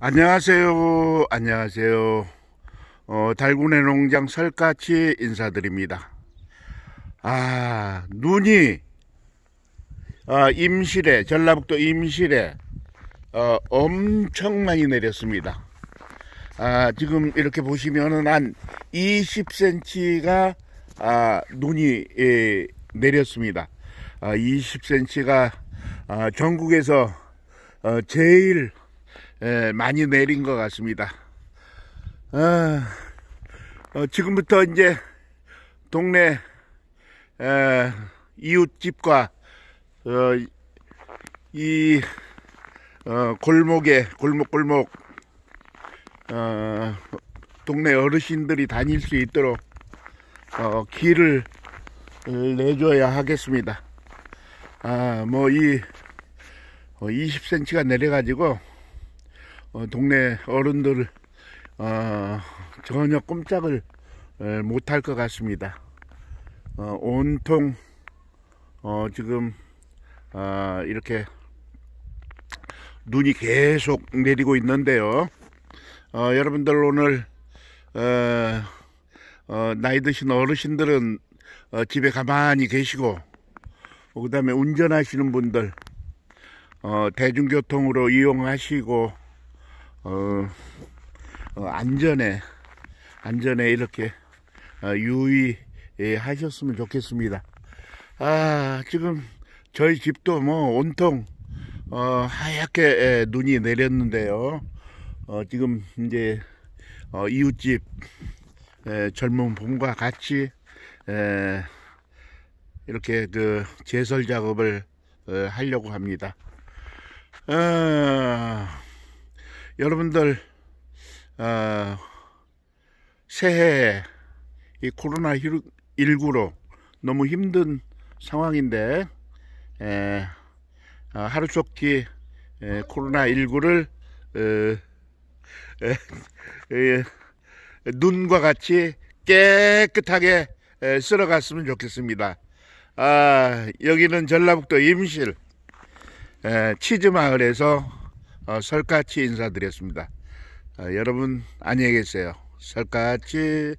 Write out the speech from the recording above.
안녕하세요 안녕하세요 어, 달고내 농장 설까치 인사드립니다 아 눈이 아, 임실에 전라북도 임실에 어, 엄청 많이 내렸습니다 아, 지금 이렇게 보시면은 한 20cm가 아, 눈이 예, 내렸습니다 아, 20cm가 아, 전국에서 어, 제일 예, 많이 내린 것 같습니다. 아, 어, 지금부터 이제 동네 에, 이웃집과 어, 이 어, 골목에 골목골목 어, 동네 어르신들이 다닐 수 있도록 어, 길을 내줘야 하겠습니다. 아, 뭐, 이, 20cm가 어, 내려가지고, 어, 동네 어른들 어, 전혀 꼼짝을 못할 것 같습니다. 어, 온통 어, 지금 어, 이렇게 눈이 계속 내리고 있는데요. 어, 여러분들 오늘 어, 어, 나이 드신 어르신들은 집에 가만히 계시고 그 다음에 운전하시는 분들 대중교통으로 이용하시고 어, 어, 안전에 안전에 이렇게 어, 유의하셨으면 좋겠습니다. 아 지금 저희 집도 뭐 온통 어, 하얗게 눈이 내렸는데요. 어, 지금 이제 어, 이웃집 에, 젊은 봄과 같이 에, 이렇게 그 제설 작업을 에, 어, 하려고 합니다. 아... 여러분들 어, 새해 이 코로나 19로 너무 힘든 상황인데 에, 아, 어, 하루속히 코로나 19를 어, 눈과 같이 깨끗하게 에, 쓸어갔으면 좋겠습니다. 아, 여기는 전라북도 임실 에, 치즈마을에서 어, 설까치 인사드렸습니다. 어, 여러분 안녕히 계세요. 설까치